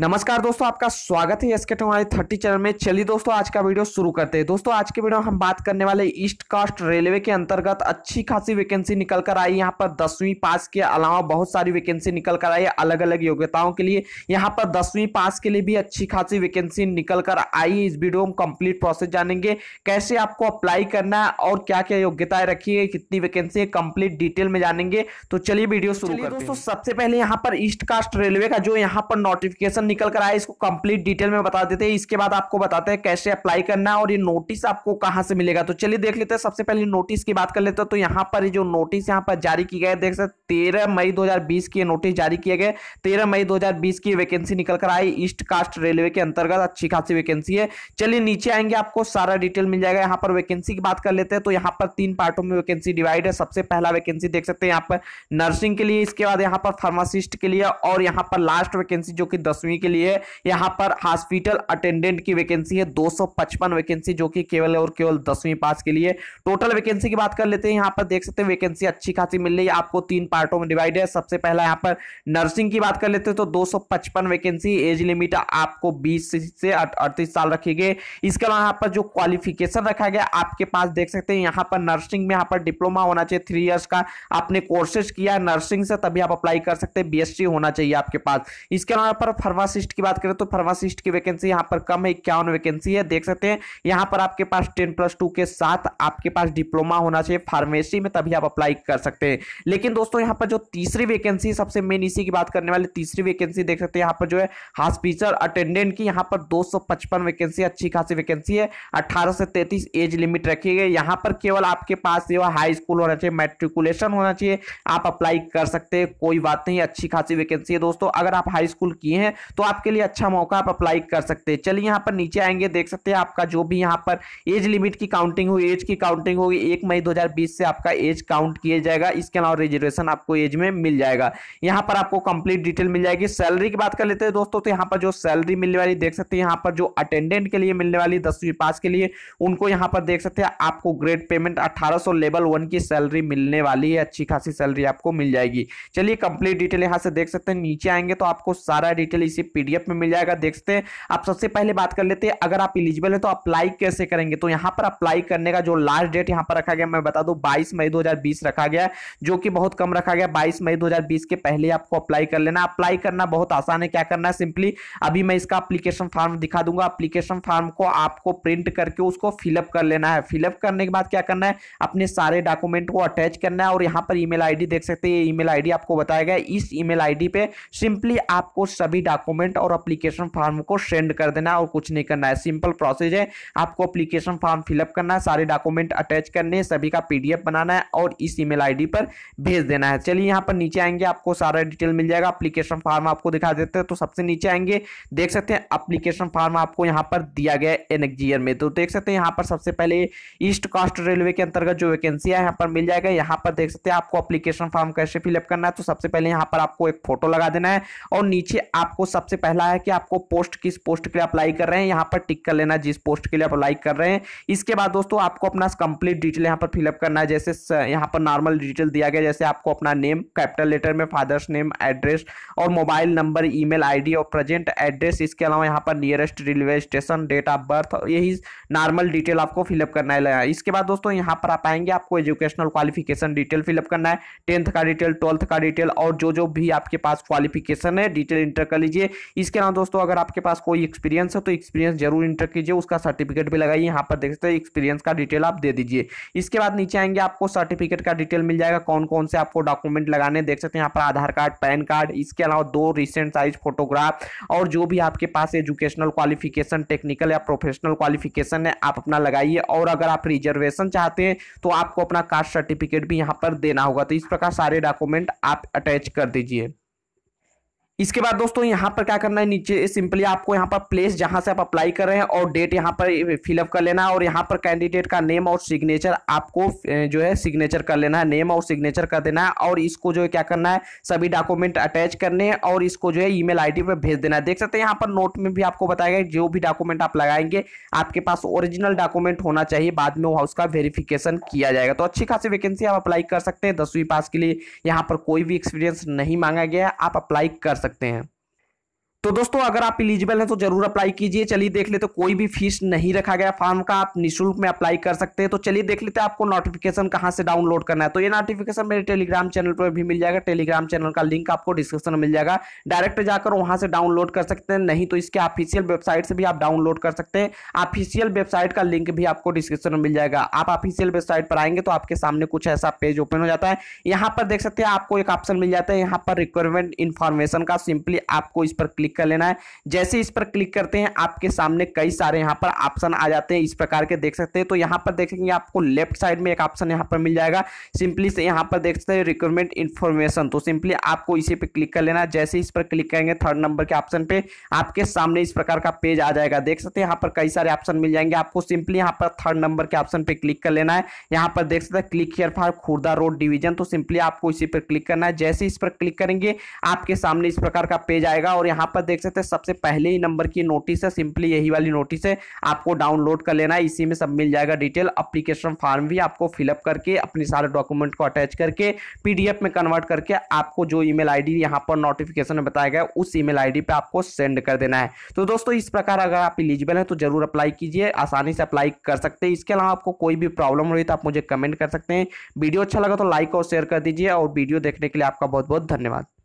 नमस्कार दोस्तों आपका स्वागत है एसके हमारे थर्टी चैनल में चलिए दोस्तों आज का वीडियो शुरू करते हैं दोस्तों आज के वीडियो हम बात करने वाले ईस्ट कास्ट रेलवे के अंतर्गत अच्छी खासी वैकेंसी निकल कर आई यहाँ पर दसवीं पास के अलावा बहुत सारी वैकेंसी निकल कर आई अलग अलग योग्यताओं के लिए यहाँ पर दसवीं पास के लिए भी अच्छी खासी वैकेंसी निकल कर आई इस वीडियो में कम्प्लीट प्रोसेस जानेंगे कैसे आपको अप्लाई करना है और क्या क्या योग्यताएं रखी है कितनी वैकेंसी है कम्प्लीट डिटेल में जानेंगे तो चलिए वीडियो शुरू कर दोस्तों सबसे पहले यहाँ पर ईस्ट कास्ट रेलवे का जो यहाँ पर नोटिफिकेशन निकल कर आया इसको कंप्लीट डिटेल में बता देते हैं इसके बाद आपको बताते हैं कैसे अप्लाई करना है और ये नोटिस आपको कहां से मिलेगा तो चलिए देख लेते हैं सबसे पहले नोटिस की बात कर लेते हैं तो यहां पर जो नोटिस यहां पर जारी किया गया देख सकते तेरह मई दो की नोटिस जारी किए गए तेरह मई दो की वैकेंसी निकल कर आई ईस्ट कास्ट रेलवे के अंतर्गत अच्छी खासी वैकेंसी है चलिए नीचे आएंगे आपको सारा डिटेल मिल जाएगा यहाँ पर वैकेंसी की बात कर लेते हैं तो यहाँ पर तीन पार्टों में वैकेंसी डिवाइड है सबसे पहला वैकेंसी देख सकते हैं यहाँ पर नर्सिंग के लिए इसके बाद यहाँ पर फार्मासिस्ट के लिए और यहाँ पर लास्ट वैकेंसी जो कि दसवीं के लिए यहाँ पर हॉस्पिटल अटेंडेंट की वैकेंसी है 255 वैकेंसी जो कि केवल और केवल दसवीं पास के लिए टोटल वैकेंसी की बात कर लेते हैं यहाँ पर देख सकते हैं वैकेंसी अच्छी खासी मिल रही है आपको तीन पार्टों में डिवाइड है सबसे पहला यहाँ पर नर्सिंग की बात कर लेते हैं तो दो वैकेंसी एज लिमिट आपको बीस से अड़तीस साल रखेगी इसके अलावा यहाँ पर जो क्वालिफिकेशन रखा गया आपके पास देख सकते हैं यहाँ पर नर्सिंग में यहाँ पर डिप्लोमा होना चाहिए थ्री ईयर्स का आपने कोर्सेज किया नर्सिंग से तभी आप अप्लाई कर सकते हैं बीएससी होना चाहिए आपके पास इसके अलावा फार्मासिस्ट की बात करें तो फार्मासिस्ट की वैकेंसी यहाँ पर कम है इक्यावन वैकेंसी है देख सकते हैं यहाँ पर आपके पास टेन प्लस टू के साथ आपके पास डिप्लोमा होना चाहिए फार्मेसी में तभी आप अप्लाई कर सकते हैं लेकिन दोस्तों यहाँ पर जो तीसरी वैकेंसी सबसे मेन इसी की बात करने वाली तीसरी वैकेंसी देख सकते हैं यहाँ पर जो है हॉस्पिटल अटेंडेंट की यहाँ पर दो वैकेंसी अच्छी खासी वैकेंसी है अठारह से तैतीस एज लिमिट रखी गई यहाँ पर केवल आपके पास जो है हाई स्कूल होना चाहिए मेट्रिकुलेशन होना चाहिए आप अप्लाई कर सकते हैं कोई बात नहीं अच्छी खासी वैकेंसी है दोस्तों अगर आप हाई स्कूल किए हैं तो आपके लिए अच्छा मौका आप अप्लाई कर सकते हैं चलिए यहाँ पर नीचे आएंगे देख सकते हैं आपका जो भी यहाँ पर एज लिमिट की काउंटिंग हुई एज की काउंटिंग होगी एक मई 2020 से आपका एज काउंट किया जाएगा इसके अलावा रिजर्वेशन आपको एज में मिल जाएगा यहाँ पर आपको कंप्लीट डिटेल मिल जाएगी सैलरी की बात कर लेते हैं दोस्तों तो यहाँ पर जो सैलरी मिलने वाली देख सकते हैं यहाँ पर जो अटेंडेंट के लिए मिलने वाली दसवीं पास के लिए उनको यहाँ पर देख सकते हैं आपको ग्रेड पेमेंट अठारह लेवल वन की सैलरी मिलने वाली है अच्छी खासी सैलरी आपको मिल जाएगी चलिए कंप्लीट डिटेल यहाँ से देख सकते हैं नीचे आएंगे तो आपको सारा डिटेल इसी इसे पीडीएफ में मिल जाएगा देख सकते हैं आप सबसे पहले बात कर लेते हैं अगर आप इलिजिबल है तो अप्लाई कैसे करेंगे तो यहां पर अप्लाई करने का जो लास्ट डेट यहां पर रखा गया मैं बता दूं बाईस मई दो रखा गया जो कि बहुत कम रखा गया बाईस मई दो के पहले आपको अप्लाई कर लेना अप्लाई करना बहुत आसान है क्या करना है सिंपली अभी मैं इसका अप्लीकेशन फॉर्म दिखा दूंगा अप्लीकेशन फॉर्म को आपको प्रिंट करके उसको फिलअप कर लेना है फिलअप करने के बाद क्या करना है अपने सारे डॉक्यूमेंट को अटैच करना है और यहां पर ईमेल आईडी देख सकते हैं ईमेल आईडी आपको बताया गया इस ईमेल आईडी पे सिंपली आपको सभी डॉक्यूमेंट डॉक्यूमेंट और अप्लीकेशन फॉर्म को सेंड कर देना और कुछ नहीं करना है सिंपल प्रोसेस है आपको अप्लीकेशन फॉर्म फिलअप करना है सारे डॉक्यूमेंट अटैच करने हैं सभी का पीडीएफ बनाना है और इस ई मेल पर भेज देना है चलिए यहाँ पर नीचे आएंगे आपको सारा डिटेल मिल जाएगा अप्लीकेशन फॉर्म आपको दिखा देते हैं तो सबसे नीचे आएंगे देख सकते हैं अप्लीकेशन फॉर्म आपको यहाँ पर दिया गया है एनएक्जीयर में तो देख सकते हैं यहाँ पर सबसे पहले ईस्ट कास्ट रेलवे के अंतर्गत जो वैकेंसी है यहाँ पर मिल जाएगा यहाँ पर देख सकते हैं आपको अप्लीकेशन फॉर्म कैसे फिलअप करना है तो सबसे पहले यहाँ पर आपको एक फोटो लगा देना है और नीचे आपको सबसे पहला है कि आपको पोस्ट किस पोस्ट के लिए अप्लाई कर रहे हैं यहाँ पर टिक कर लेना जिस पोस्ट के लिए अप्लाई कर रहे हैं इसके बाद दोस्तों आपको अपना कंप्लीट डिटेल यहाँ पर फिलअप करना है जैसे यहाँ पर नॉर्मल डिटेल दिया गया जैसे आपको अपना नेम कैपिटल लेटर में फादर्स नेम एड्रेस और मोबाइल नंबर ई मेल और प्रेजेंट एड्रेस इसके अलावा यहाँ पर nearest railway station date of birth यही नॉर्मल डिटेल आपको फिलअप करना है इसके बाद दोस्तों यहाँ पर आप आएंगे आपको एजुकेशनल क्वालिफिकेशन डिटेल फिलअप करना है टेंथ का डिटेल ट्वेल्थ का डिटेल और जो जो भी आपके पास क्वालिफिकेशन है डिटेल इंटर कर लीजिए इसके अलावा दोस्तों अगर आपके पास कोई एक्सपीरियंस है तो एक्सपीरियंस जरूर इंटर कीजिए उसका सर्टिफिकेट भी लगाइए यहाँ पर देख सकते हैं एक्सपीरियंस का डिटेल आप दे दीजिए इसके बाद नीचे आएंगे आपको सर्टिफिकेट का डिटेल मिल जाएगा कौन कौन से आपको डॉक्यूमेंट लगाने देख सकते हैं यहाँ पर आधार कार्ड पैन कार्ड इसके अलावा दो रिसेंट साइज फोटोग्राफ और जो भी आपके पास एजुकेशनल क्वालिफिकेशन टेक्निकल या प्रोफेशनल क्वालिफिकेशन है आप अपना लगाइए और अगर आप रिजर्वेशन चाहते हैं तो आपको अपना कास्ट सर्टिफिकेट भी यहाँ पर देना होगा तो इस प्रकार सारे डॉक्यूमेंट आप अटैच कर दीजिए इसके बाद दोस्तों यहाँ पर क्या करना है नीचे सिंपली आपको यहाँ पर प्लेस जहाँ से आप अप्लाई कर रहे हैं और डेट यहाँ पर फिलअप कर लेना है और यहाँ पर कैंडिडेट का नेम और सिग्नेचर आपको जो है सिग्नेचर कर लेना है नेम और सिग्नेचर कर देना है और इसको जो है क्या करना है सभी डॉक्यूमेंट अटैच करने हैं और इसको जो है ई मेल पर भेज देना है देख सकते हैं यहाँ पर नोट में भी आपको बताया गया जो भी डॉक्यूमेंट आप लगाएंगे आपके पास ओरिजिनल डॉक्यूमेंट होना चाहिए बाद में वहाँ उसका वेरिफिकेशन किया जाएगा तो अच्छी खासी वैकेंसी आप अप्लाई कर सकते हैं दसवीं पास के लिए यहाँ पर कोई भी एक्सपीरियंस नहीं मांगा गया आप अप्लाई कर सकते सकते हैं तो दोस्तों अगर आप इलिजिबल हैं तो जरूर अप्लाई कीजिए चलिए देख लेते तो कोई भी फीस नहीं रखा गया फॉर्म का आप निशुल्क में अप्लाई कर सकते हैं तो चलिए देख लेते आपको नोटिफिकेशन कहाँ से डाउनलोड करना है तो ये नोटिफिकेशन मेरे टेलीग्राम चैनल पर भी मिल जाएगा टेलीग्राम चैनल का लिंक आपको डिस्क्रिप्शन में मिल जाएगा डायरेक्ट जाकर वहां से डाउनलोड कर सकते हैं नहीं तो इसके ऑफिशियल वेबसाइट से भी आप डाउनलोड कर सकते हैं ऑफिशियल वेबसाइट का लिंक भी आपको डिस्क्रिप्शन में मिल जाएगा आप ऑफिशियल वेबसाइट पर आएंगे तो आपके सामने कुछ ऐसा पेज ओपन हो जाता है यहाँ पर देख सकते हैं आपको एक ऑप्शन मिल जाता है यहाँ पर रिक्वायरमेंट इन्फॉर्मेशन का सिंपली आपको इस पर क्लिक कर लेना है जैसे इस पर क्लिक करते हैं आपके सामने कई सारे यहाँ पर ऑप्शन आ जाते हैं इस प्रकार के देख सकते हैं तो यहाँ पर देखेंगे आपको लेफ्ट साइड में एक ऑप्शन यहाँ पर मिल जाएगा सिंपली से यहाँ पर देख सकते हैं रिक्वरमेंट इन्फॉर्मेशन तो सिंपली आपको इसी पर क्लिक कर लेना जैसे इस पर क्लिक करेंगे थर्ड नंबर के ऑप्शन पर आपके सामने इस प्रकार का पेज आ जाएगा देख सकते हैं यहाँ पर कई सारे ऑप्शन मिल जाएंगे आपको सिंपली यहाँ पर थर्ड नंबर के ऑप्शन पर क्लिक कर लेना है यहाँ पर देख सकते हैं click here for Khurda road division तो सिंपली आपको इसी पर क्लिक करना है जैसे इस पर क्लिक करेंगे आपके सामने इस प्रकार का पेज आएगा और यहाँ पर पर देख सकते हैं सबसे पहले ही नंबर की नोटिस है सिंपली यही वाली नोटिस है आपको डाउनलोड कर लेना है इसी में सब मिल जाएगा डिटेल अप्लीकेशन फॉर्म भी आपको फिलअप करके अपने सारे डॉक्यूमेंट को अटैच करके पी में कन्वर्ट करके आपको जो ई मेल आई पर नोटिफिकेशन में बताया गया उस ई मेल आई आपको सेंड कर देना है तो दोस्तों इस प्रकार अगर आप इलिजिबल हैं तो जरूर अप्लाई कीजिए आसानी से अप्लाई कर सकते हैं इसके अलावा आपको कोई भी प्रॉब्लम रही तो आप मुझे कमेंट कर सकते हैं वीडियो अच्छा लगा तो लाइक और शेयर कर दीजिए और वीडियो देखने के लिए आपका बहुत बहुत धन्यवाद